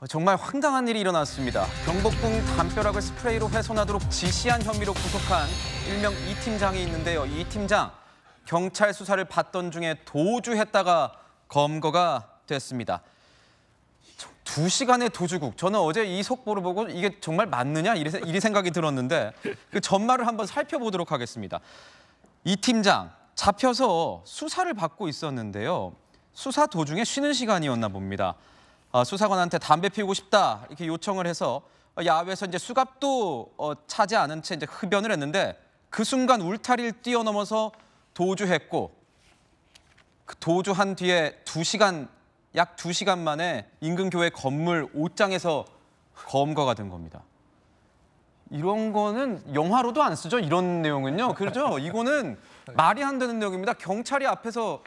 어, 정말 황당한 일이 일어났습니다. 경복궁 담벼락을 스프레이로 훼손하도록 지시한 혐의로 구속한 일명 이 팀장이 있는데요. 이 팀장 경찰 수사를 받던 중에 도주했다가 검거가 됐습니다. 두 시간의 도주국. 저는 어제 이 속보를 보고 이게 정말 맞느냐 이리, 생각이 들었는데 그 전말을 한번 살펴보도록 하겠습니다. 이 팀장 잡혀서 수사를 받고 있었는데요. 수사 도중에 쉬는 시간이었나 봅니다. 어, 수사관한테 담배 피우고 싶다 이렇게 요청을 해서 야외에서 이제 수갑도 어, 차지 않은 채 이제 흡연을 했는데 그 순간 울타리를 뛰어넘어서 도주했고 그 도주한 뒤에 2시간 약 2시간 만에 인근 교회 건물 옷장에서 검거가 된 겁니다. 이런 거는 영화로도 안 쓰죠. 이런 내용은요. 그렇죠? 이거는 말이 안 되는 내용입니다. 경찰이 앞에서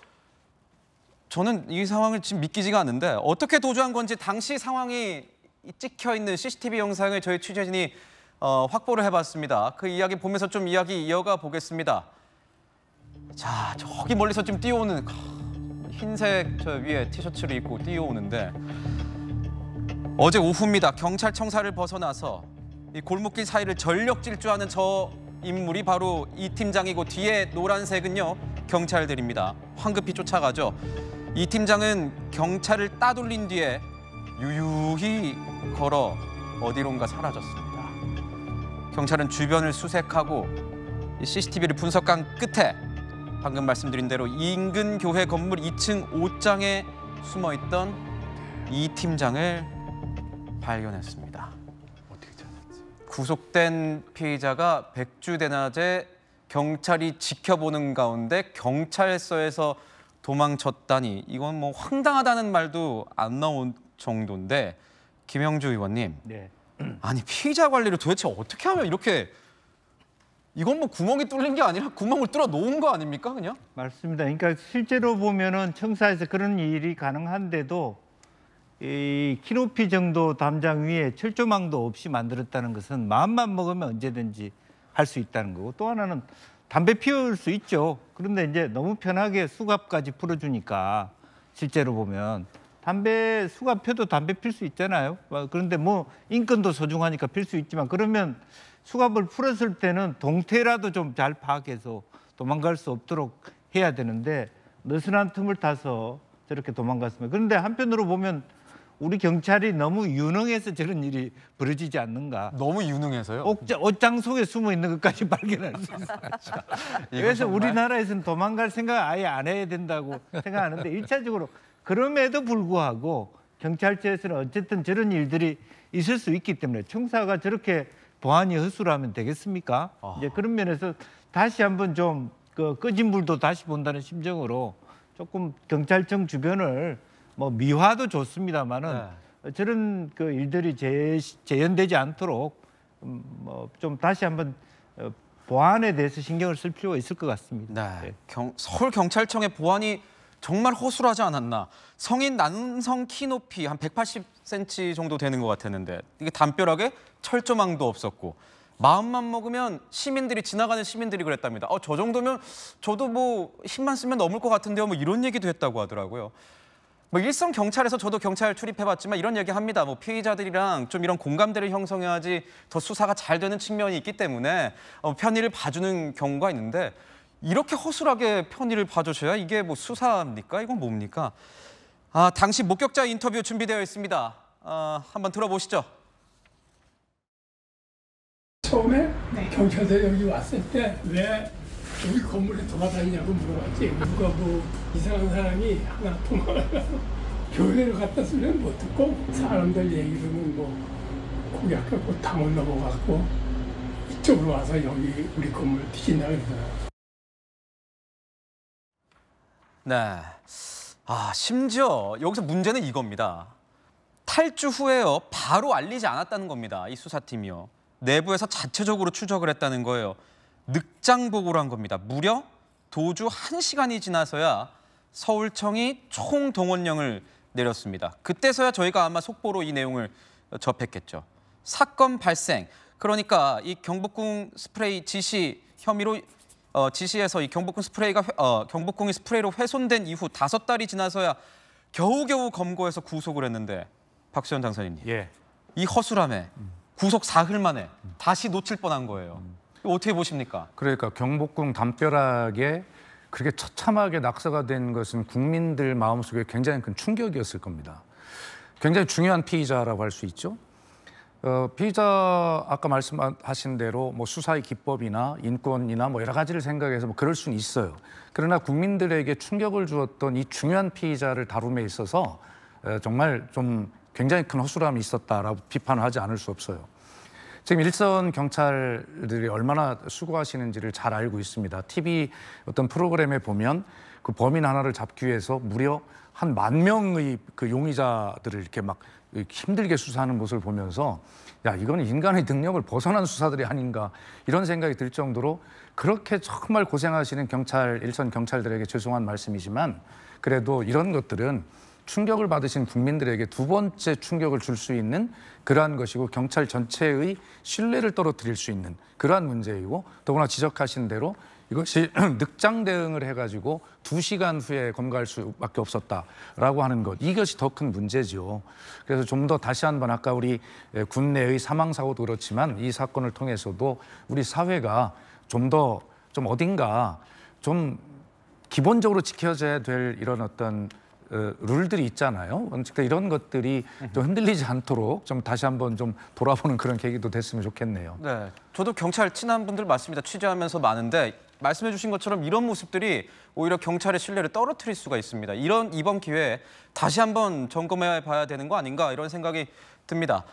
저는 이 상황을 지금 믿기지가 않는데 어떻게 도주한 건지 당시 상황이 찍혀 있는 CCTV 영상을 저희 취재진이 어, 확보를 해봤습니다. 그 이야기 보면서 좀 이야기 이어가 보겠습니다. 자, 저기 멀리서 지금 뛰어오는 흰색 저 위에 티셔츠를 입고 뛰어오는데 어제 오후입니다. 경찰청사를 벗어나서 이 골목길 사이를 전력 질주하는 저 인물이 바로 이 팀장이고 뒤에 노란색은요 경찰들입니다. 황급히 쫓아가죠. 이 팀장은 경찰을 따돌린 뒤에 유유히 걸어 어디론가 사라졌습니다. 경찰은 주변을 수색하고 CCTV를 분석한 끝에 방금 말씀드린 대로 인근 교회 건물 2층 5장에 숨어 있던 이 팀장을 발견했습니다. 어떻게 찾았지? 구속된 피해자가 백주대낮에 경찰이 지켜보는 가운데 경찰서에서 도망쳤다니 이건 뭐 황당하다는 말도 안 나온 정도인데 김영주 의원님 네. 아니 피의자 관리를 도대체 어떻게 하면 이렇게 이건 뭐 구멍이 뚫린 게 아니라 구멍을 뚫어 놓은 거 아닙니까 그냥? 맞습니다. 그러니까 실제로 보면은 청사에서 그런 일이 가능한데도 이 키높이 정도 담장 위에 철조망도 없이 만들었다는 것은 마음만 먹으면 언제든지 할 수 있다는 거고 또 하나는 담배 피울 수 있죠. 그런데 이제 너무 편하게 수갑까지 풀어주니까 실제로 보면 담배 수갑 펴도 담배 필 수 있잖아요. 뭐 그런데 뭐 인권도 소중하니까 필 수 있지만 그러면 수갑을 풀었을 때는 동태라도 좀 잘 파악해서 도망갈 수 없도록 해야 되는데 느슨한 틈을 타서 저렇게 도망갔습니다. 그런데 한편으로 보면 우리 경찰이 너무 유능해서 저런 일이 벌어지지 않는가. 너무 유능해서요? 옥자, 옷장 속에 숨어 있는 것까지 발견할 수 있어요. 그래서 우리나라에서는 도망갈 생각 아예 안 해야 된다고 생각하는데 일차적으로 그럼에도 불구하고 경찰서에서는 어쨌든 저런 일들이 있을 수 있기 때문에 청사가 저렇게 보안이 허술하면 되겠습니까? 아. 이제 그런 면에서 다시 한번 좀그꺼진 불도 다시 본다는 심정으로 조금 경찰청 주변을 뭐 미화도 좋습니다만은 네. 저런 그 일들이 재, 재현되지 않도록 음, 뭐좀 다시 한번 어, 보안에 대해서 신경을 쓸 필요가 있을 것 같습니다. 네. 예. 경, 서울 경찰청의 보안이 정말 허술하지 않았나. 성인 남성 키 높이 한 180cm 정도 되는 것 같았는데 이게 담벼락에 철조망도 없었고 마음만 먹으면 시민들이 지나가는 시민들이 그랬답니다. 어, 저 정도면 저도 뭐 힘만 쓰면 넘을 것 같은데요. 뭐 이런 얘기도 했다고 하더라고요. 뭐 일선 경찰에서 저도 경찰 출입해봤지만 이런 얘기합니다. 뭐 피의자들이랑 좀 이런 공감대를 형성해야지 더 수사가 잘 되는 측면이 있기 때문에 어, 편의를 봐주는 경우가 있는데 이렇게 허술하게 편의를 봐주셔야 이게 뭐 수사입니까? 이건 뭡니까? 아 당시 목격자 인터뷰 준비되어 있습니다. 아, 한번 들어보시죠. 처음에 네. 경찰들 여기 왔을 때왜 우리 건물에 돌아다니냐고 물어봤지 누가 뭐 이상한 사람이 하나 통화 교회를 갖다 쓰면 못 뭐 듣고 사람들 얘기로는 뭐 공약하고 당을 넘어갔고 이쪽으로 와서 여기 우리 건물 뒤진다 그러더라 네. 아, 심지어 여기서 문제는 이겁니다. 탈주 후에요. 바로 알리지 않았다는 겁니다. 이 수사팀이요. 내부에서 자체적으로 추적을 했다는 거예요. 늑장 보고를 한 겁니다. 무려 도주 한시간이 지나서야 서울청이 총 동원령을 내렸습니다. 그때서야 저희가 아마 속보로 이 내용을 접했겠죠. 사건 발생, 그러니까 이 경복궁 스프레이 지시 혐의로 어, 지시에서 이 경복궁 스프레이가 어, 경복궁이 스프레이로 훼손된 이후 다섯 달이 지나서야 겨우겨우 검거해서 구속을 했는데 박수현 장사님, 예. 이 허술함에 구속 사흘 만에 다시 놓칠 뻔한 거예요. 음. 어떻게 보십니까? 그러니까 경복궁 담벼락에 그렇게 처참하게 낙서가 된 것은 국민들 마음속에 굉장히 큰 충격이었을 겁니다. 굉장히 중요한 피의자라고 할 수 있죠. 어, 피의자 아까 말씀하신 대로 뭐 수사의 기법이나 인권이나 뭐 여러 가지를 생각해서 뭐 그럴 수는 있어요. 그러나 국민들에게 충격을 주었던 이 중요한 피의자를 다룸에 있어서 정말 좀 굉장히 큰 허술함이 있었다라고 비판을 하지 않을 수 없어요. 지금 일선 경찰들이 얼마나 수고하시는지를 잘 알고 있습니다. TV 어떤 프로그램에 보면 그 범인 하나를 잡기 위해서 무려 한 만 명의 그 용의자들을 이렇게 막 힘들게 수사하는 모습을 보면서 야, 이건 인간의 능력을 벗어난 수사들이 아닌가 이런 생각이 들 정도로 그렇게 정말 고생하시는 경찰, 일선 경찰들에게 죄송한 말씀이지만 그래도 이런 것들은 충격을 받으신 국민들에게 두 번째 충격을 줄 수 있는 그러한 것이고 경찰 전체의 신뢰를 떨어뜨릴 수 있는 그러한 문제이고 더구나 지적하신 대로 이것이 늑장 대응을 해가지고 두시간 후에 검거할 수밖에 없었다라고 하는 것 이것이 더 큰문제죠 그래서 좀 더 다시 한번 아까 우리 군내의 사망 사고도 그렇지만 이 사건을 통해서도 우리 사회가 좀 더좀 좀 어딘가 좀 기본적으로 지켜져야 될 이런 어떤 어, 룰들이 있잖아요. 이런 것들이 좀 흔들리지 않도록 좀 다시 한번 좀 돌아보는 그런 계기도 됐으면 좋겠네요. 네, 저도 경찰 친한 분들 맞습니다. 취재하면서 많은데 말씀해 주신 것처럼 이런 모습들이 오히려 경찰의 신뢰를 떨어뜨릴 수가 있습니다. 이런 이번 기회에 다시 한번 점검해 봐야 되는 거 아닌가 이런 생각이 듭니다.